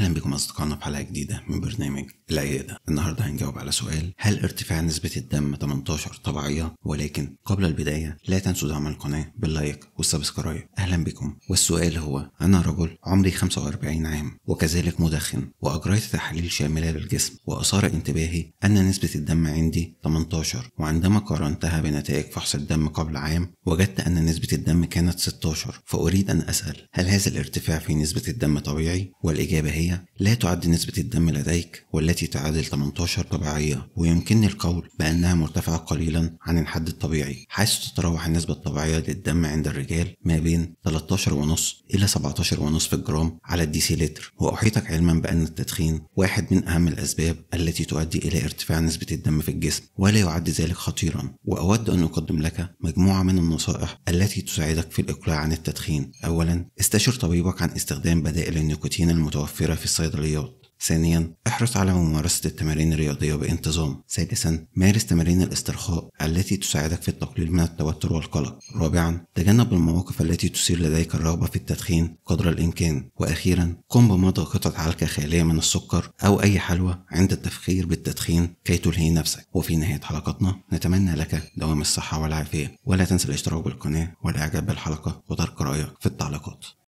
أهلا بكم أصدقائنا في حلقة جديدة من برنامج العيادة النهاردة هنجاوب على سؤال هل ارتفاع نسبة الدم 18 طبيعية ولكن قبل البداية لا تنسوا دعم القناة باللايك والسبسكرايب أهلا بكم والسؤال هو أنا رجل عمري 45 عام وكذلك مدخن وأجريت تحاليل شاملة للجسم وأثار انتباهي أن نسبة الدم عندي 18 وعندما قارنتها بنتائج فحص الدم قبل عام وجدت أن نسبة الدم كانت 16 فأريد أن أسأل هل هذا الارتفاع في نسبة الدم طبيعي والإجابة هي الحقيقية لا تعد نسبة الدم لديك والتي تعادل 18 طبيعية ويمكنني القول بأنها مرتفعة قليلا عن الحد الطبيعي حيث تتراوح النسبة الطبيعية للدم عند الرجال ما بين 13.5 إلى 17.5 جرام على الديسيلتر وأحيطك علما بأن التدخين واحد من أهم الأسباب التي تؤدي إلى ارتفاع نسبة الدم في الجسم ولا يعد ذلك خطيرا وأود أن أقدم لك مجموعة من النصائح التي تساعدك في الإقلاع عن التدخين أولا استشر طبيبك عن استخدام بدائل النيكوتين المتوفرة في الصيدليات ثانيا احرص على ممارسة التمارين الرياضية بانتظام سادسا مارس تمارين الاسترخاء التي تساعدك في التقليل من التوتر والقلق رابعا تجنب المواقف التي تثير لديك الرغبة في التدخين قدر الإمكان وأخيرا قم بمضغ قطعة علكة خالية من السكر أو أي حلوى عند التفكير بالتدخين كي تلهي نفسك وفي نهاية حلقتنا نتمنى لك دوام الصحة والعافية ولا تنسى الاشتراك بالقناة والإعجاب بالحلقة وترك رأيك في التعليقات